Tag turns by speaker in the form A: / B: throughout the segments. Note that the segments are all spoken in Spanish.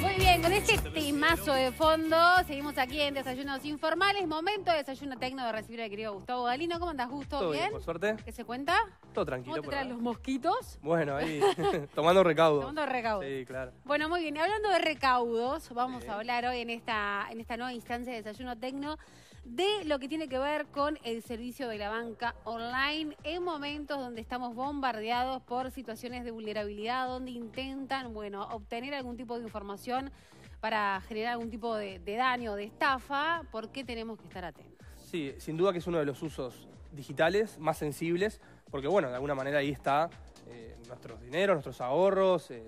A: Please. con este temazo de fondo, seguimos aquí en Desayunos Informales. Momento de desayuno tecno de recibir al querido Gustavo Galino. ¿Cómo andas, Gusto? bien, por suerte. ¿Qué se cuenta?
B: Todo tranquilo. ¿Cómo
A: los mosquitos? Bueno, ahí,
B: tomando recaudos. Tomando recaudos. Sí, claro.
A: Bueno, muy bien. Hablando de recaudos, vamos a hablar hoy en esta, en esta nueva instancia de Desayuno Tecno de lo que tiene que ver con el servicio de la banca online en momentos donde estamos bombardeados por situaciones de vulnerabilidad, donde intentan, bueno, obtener algún tipo de información para generar algún tipo de, de daño, de estafa, ¿por qué tenemos que estar atentos?
B: Sí, sin duda que es uno de los usos digitales más sensibles, porque bueno, de alguna manera ahí está eh, nuestros dineros, nuestros ahorros, eh,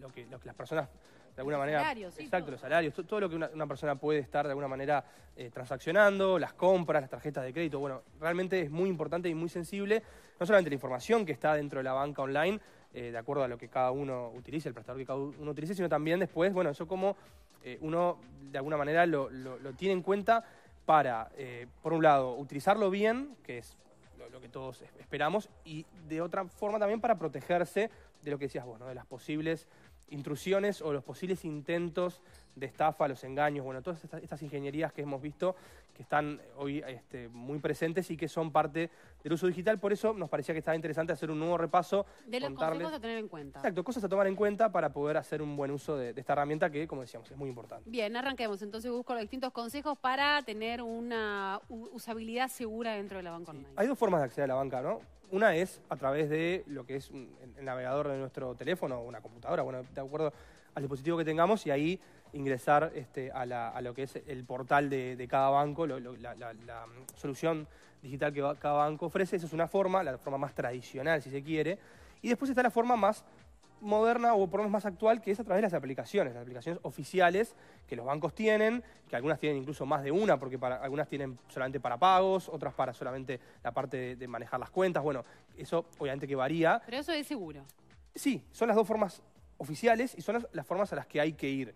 B: lo, que, las personas de alguna los manera. Salarios, exacto, los salarios, todo lo que una, persona puede estar de alguna manera eh, transaccionando, las compras, las tarjetas de crédito. Bueno, realmente es muy importante y muy sensible, no solamente la información que está dentro de la banca online, eh, de acuerdo a lo que cada uno utilice, el prestador que cada uno utilice, sino también después, bueno, eso como eh, uno de alguna manera lo, lo, tiene en cuenta para, eh, por un lado, utilizarlo bien, que es lo, que todos esperamos, y de otra forma también para protegerse de lo que decías vos, de las posibles intrusiones o los posibles intentos de estafa, los engaños, bueno, todas estas, ingenierías que hemos visto que están hoy este, muy presentes y que son parte del uso digital. Por eso nos parecía que estaba interesante hacer un nuevo repaso.
A: De los contarles... a tener en cuenta.
B: Exacto, cosas a tomar en cuenta para poder hacer un buen uso de, esta herramienta que, como decíamos, es muy importante.
A: Bien, arranquemos. Entonces busco los distintos consejos para tener una usabilidad segura dentro de la banca online.
B: Hay dos formas de acceder a la banca, ¿no? Una es a través de lo que es el navegador de nuestro teléfono o una computadora, bueno, de acuerdo al dispositivo que tengamos y ahí ingresar este, a, lo que es el portal de, cada banco, la, solución digital que cada banco ofrece. Esa es una forma, la forma más tradicional, si se quiere. Y después está la forma más moderna o por lo menos más actual, que es a través de las aplicaciones, las aplicaciones oficiales que los bancos tienen, que algunas tienen incluso más de una, porque para, algunas tienen solamente para pagos, otras para solamente la parte de, manejar las cuentas. Bueno, eso obviamente que varía.
A: Pero eso es seguro.
B: Sí, son las dos formas oficiales y son las, formas a las que hay que ir.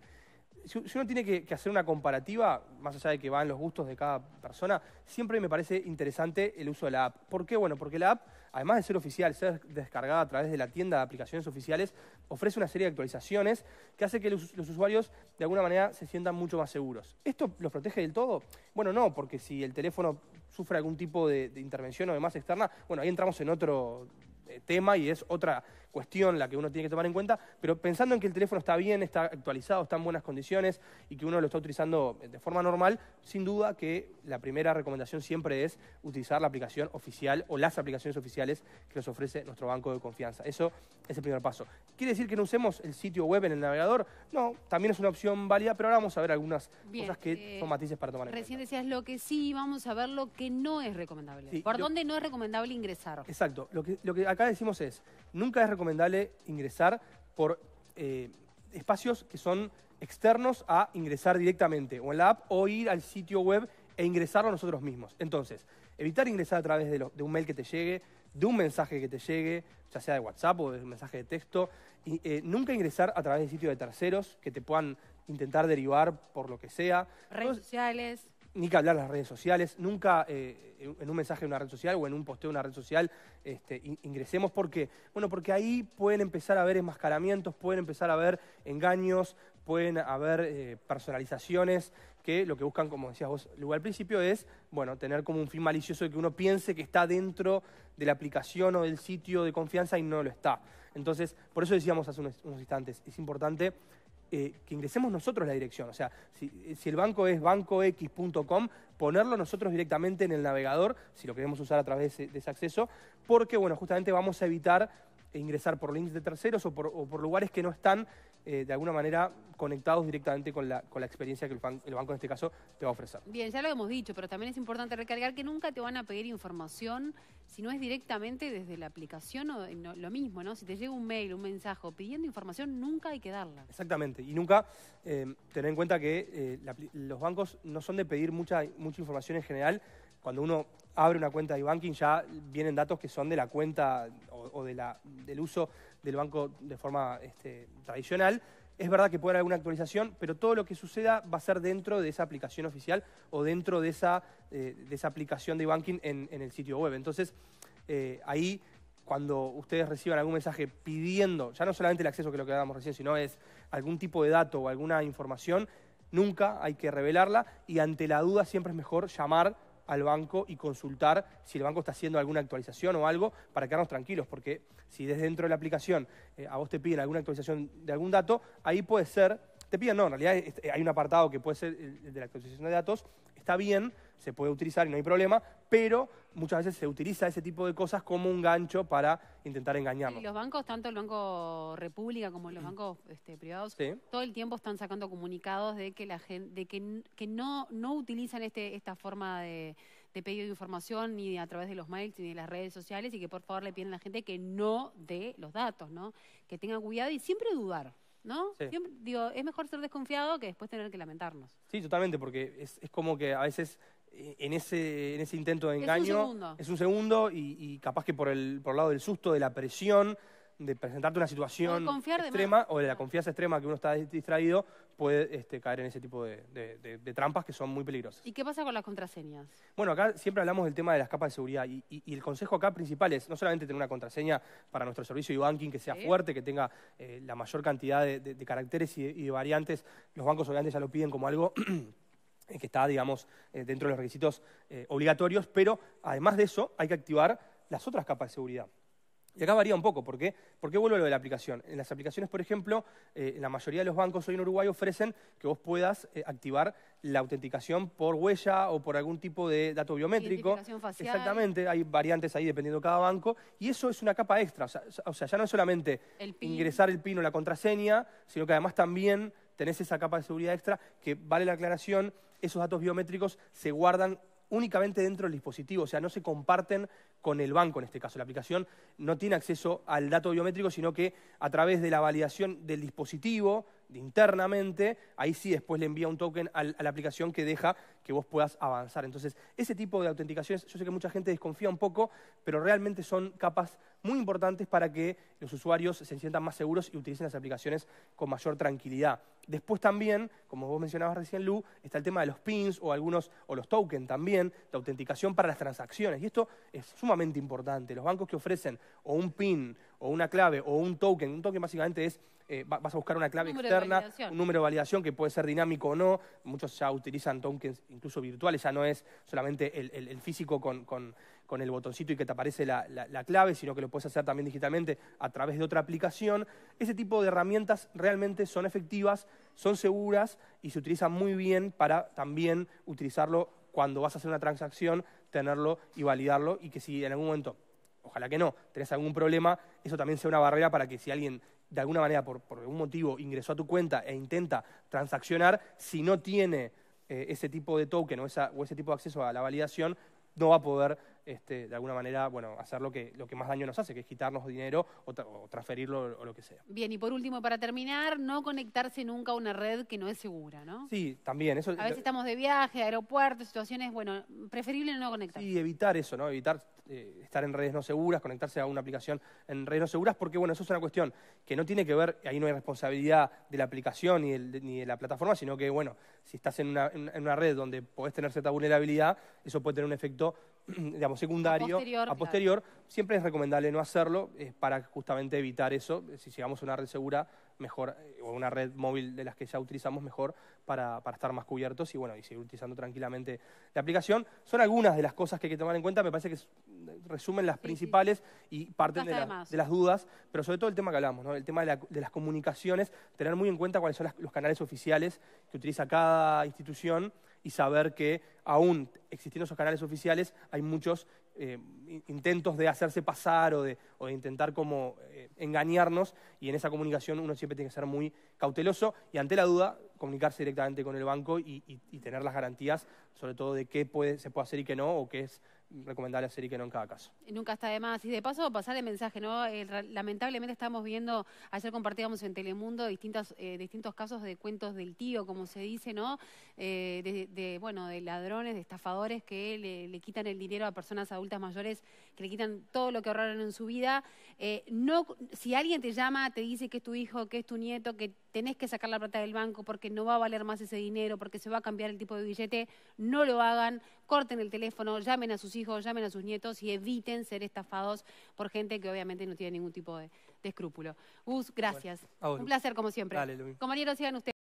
B: Si, uno tiene que, que, hacer una comparativa, más allá de que van los gustos de cada persona, siempre me parece interesante el uso de la app. ¿Por qué? Bueno, porque la app además de ser oficial, ser descargada a través de la tienda de aplicaciones oficiales, ofrece una serie de actualizaciones que hace que los, usuarios de alguna manera se sientan mucho más seguros. ¿Esto los protege del todo? Bueno, no, porque si el teléfono sufre algún tipo de, de intervención o demás externa, bueno, ahí entramos en otro eh, tema y es otra cuestión la que uno tiene que tomar en cuenta, pero pensando en que el teléfono está bien, está actualizado, está en buenas condiciones y que uno lo está utilizando eh, de forma normal, sin duda que la primera recomendación siempre es utilizar la aplicación oficial o las aplicaciones oficiales que nos ofrece nuestro banco de confianza. Eso es el primer paso. ¿Quiere decir que no usemos el sitio web en el navegador? No, también es una opción válida, pero ahora vamos a ver algunas cosas que eh, son matices para tomar en cuenta. Recién
A: decías lo que sí, vamos a ver lo que no es recomendable. ¿Por dónde no es recomendable ingresar?
B: Exacto. Lo que, lo que acá decimos es, nunca es recomendable recomendable ingresar por eh, espacios que son externos a ingresar directamente o en la app o ir al sitio web e ingresarlo nosotros mismos. Entonces, evitar ingresar a través de, un mail que te llegue, de un mensaje que te llegue, ya sea de WhatsApp o de un mensaje de texto. Y, eh, nunca ingresar a través de sitios de terceros que te puedan intentar derivar por lo que sea. Redes sociales ni que hablar las redes sociales, nunca eh, en un mensaje de una red social o en un posteo de una red social este, ingresemos. ¿Por qué? Bueno, porque ahí pueden empezar a haber enmascaramientos, pueden empezar a haber engaños, pueden haber eh, personalizaciones que lo que buscan, como decías vos luego al principio, es bueno, tener como un fin malicioso de que uno piense que está dentro de la aplicación o del sitio de confianza y no lo está. Entonces, por eso decíamos hace unos instantes, es importante eh, que ingresemos nosotros la dirección. O sea, si, el banco es bancox.com, ponerlo nosotros directamente en el navegador, si lo queremos usar a través de ese acceso, porque, bueno, justamente vamos a evitar ingresar por links de terceros o por, lugares que no están eh, de alguna manera conectados directamente con la, con la experiencia que el, el, banco en este caso te va a ofrecer.
A: Bien, ya lo hemos dicho, pero también es importante recargar que nunca te van a pedir información si no es directamente desde la aplicación o lo mismo, ¿no? Si te llega un mail, un mensaje pidiendo información, nunca hay que darla.
B: Exactamente, y nunca eh, tener en cuenta que eh, los bancos no son de pedir mucha, mucha información en general. Cuando uno abre una cuenta de banking ya vienen datos que son de la cuenta o, de la, del uso del banco de forma este, tradicional es verdad que puede haber alguna actualización, pero todo lo que suceda va a ser dentro de esa aplicación oficial o dentro de esa, eh, de esa aplicación de banking en, el sitio web. Entonces, eh, ahí cuando ustedes reciban algún mensaje pidiendo, ya no solamente el acceso que lo que dábamos recién, sino es algún tipo de dato o alguna información, nunca hay que revelarla y ante la duda siempre es mejor llamar al banco y consultar si el banco está haciendo alguna actualización o algo para quedarnos tranquilos, porque si desde dentro de la aplicación eh, a vos te piden alguna actualización de algún dato, ahí puede ser, te piden no, en realidad este, hay un apartado que puede ser el de la actualización de datos, está bien, se puede utilizar y no hay problema, pero muchas veces se utiliza ese tipo de cosas como un gancho para intentar engañarnos. Y los
A: bancos, tanto el Banco República como los mm. bancos este, privados, todo el tiempo están sacando comunicados de que la gente, de que, que no, no utilizan este, esta forma de, pedido de información ni a través de los mails ni de las redes sociales y que por favor le piden a la gente que no dé los datos, ¿no? Que tenga cuidado y siempre dudar. ¿No? digo, es mejor ser desconfiado que después tener que lamentarnos.
B: Sí, totalmente, porque es como que a veces en ese, intento de engaño. Es un segundo. y, capaz que por el, lado del susto, de la presión, de presentarte una situación extrema o de la ah. confianza extrema que uno está distraído, puede este, caer en ese tipo de, trampas que son muy peligrosas.
A: ¿Y qué pasa con las contraseñas?
B: Bueno, acá siempre hablamos del tema de las capas de seguridad y, el consejo acá principal es no solamente tener una contraseña para nuestro servicio de banking que sea fuerte, que tenga eh, la mayor cantidad de, caracteres y, de variantes, los bancos obviamente ya lo piden como algo Eh, que está, digamos, eh, dentro de los requisitos eh, obligatorios, pero además de eso hay que activar las otras capas de seguridad. Y acá varía un poco, ¿por qué? ¿Por qué vuelvo a lo de la aplicación? En las aplicaciones, por ejemplo, la mayoría de los bancos hoy en Uruguay ofrecen que vos puedas activar la autenticación por huella o por algún tipo de dato biométrico. Facial. Exactamente, hay variantes ahí dependiendo de cada banco. Y eso es una capa extra, o sea, ya no es solamente ingresar el PIN o la contraseña, sino que además también tenés esa capa de seguridad extra que vale la aclaración esos datos biométricos se guardan únicamente dentro del dispositivo, o sea, no se comparten con el banco en este caso. La aplicación no tiene acceso al dato biométrico, sino que a través de la validación del dispositivo, internamente, ahí sí después le envía un token a la aplicación que deja que vos puedas avanzar. Entonces, ese tipo de autenticaciones, yo sé que mucha gente desconfía un poco, pero realmente son capas muy importantes para que los usuarios se sientan más seguros y utilicen las aplicaciones con mayor tranquilidad. Después también, como vos mencionabas recién, Lu, está el tema de los pins o algunos, o los tokens también, de autenticación para las transacciones. Y esto es sumamente importante. Los bancos que ofrecen o un pin o una clave o un token, un token básicamente es eh, vas a buscar una clave externa, un número de validación que puede ser dinámico o no. Muchos ya utilizan tokens incluso virtuales, ya no es solamente el, físico con, el botoncito y que te aparece la, la, clave, sino que lo puedes hacer también digitalmente a través de otra aplicación. Ese tipo de herramientas realmente son efectivas, son seguras y se utilizan muy bien para también utilizarlo cuando vas a hacer una transacción, tenerlo y validarlo y que si en algún momento ojalá que no, tenés algún problema, eso también sea una barrera para que si alguien de alguna manera, por, algún motivo, ingresó a tu cuenta e intenta transaccionar, si no tiene eh, ese tipo de token o, o ese tipo de acceso a la validación, no va a poder este, de alguna manera, bueno, hacer lo que, más daño nos hace, que es quitarnos dinero o, transferirlo o lo que sea.
A: Bien, y por último, para terminar, no conectarse nunca a una red que no es segura, ¿no?
B: Sí, también. a veces estamos
A: de viaje, aeropuerto, situaciones, bueno, preferible no conectarse.
B: Sí, evitar eso, ¿no? Evitar eh, estar en redes no seguras, conectarse a una aplicación en redes no seguras, porque, bueno, eso es una cuestión que no tiene que ver, ahí no hay responsabilidad de la aplicación ni, de la plataforma, sino que, bueno, si estás en una, en una red donde podés tener cierta vulnerabilidad, eso puede tener un efecto digamos, secundario, a posterior, siempre es recomendable no hacerlo eh, para justamente evitar eso. Si llegamos a una red segura, mejor, eh, o una red móvil de las que ya utilizamos, mejor para, para, estar más cubiertos y bueno, y seguir utilizando tranquilamente la aplicación. Son algunas de las cosas que hay que tomar en cuenta, me parece que eh, resumen las principales y parten de, las dudas, pero sobre todo el tema que hablamos, ¿no? el tema de, las comunicaciones, tener muy en cuenta cuáles son los canales oficiales que utiliza cada institución y saber que aún existiendo esos canales oficiales hay muchos eh, intentos de hacerse pasar o de, intentar como eh, engañarnos y en esa comunicación uno siempre tiene que ser muy cauteloso y ante la duda comunicarse directamente con el banco y, tener las garantías sobre todo de qué se puede hacer y qué no o qué es recomendar a serie que no en cada caso.
A: nunca está de más. Y de paso, pasar el mensaje, ¿no? Eh, lamentablemente estamos viendo, ayer compartíamos en Telemundo distintos eh, distintos casos de cuentos del tío, como se dice, ¿no? Eh, de, bueno, de ladrones, de estafadores que le, quitan el dinero a personas adultas mayores, que le quitan todo lo que ahorraron en su vida. no, si alguien te llama, te dice que es tu hijo, que es tu nieto, que tenés que sacar la plata del banco porque no va a valer más ese dinero, porque se va a cambiar el tipo de billete, no lo hagan, corten el teléfono, llamen a sus hijos, llamen a sus nietos y eviten ser estafados por gente que obviamente no tiene ningún tipo de, escrúpulo. Gus, gracias. Un placer como siempre. Dale, Compañeros, sigan ustedes.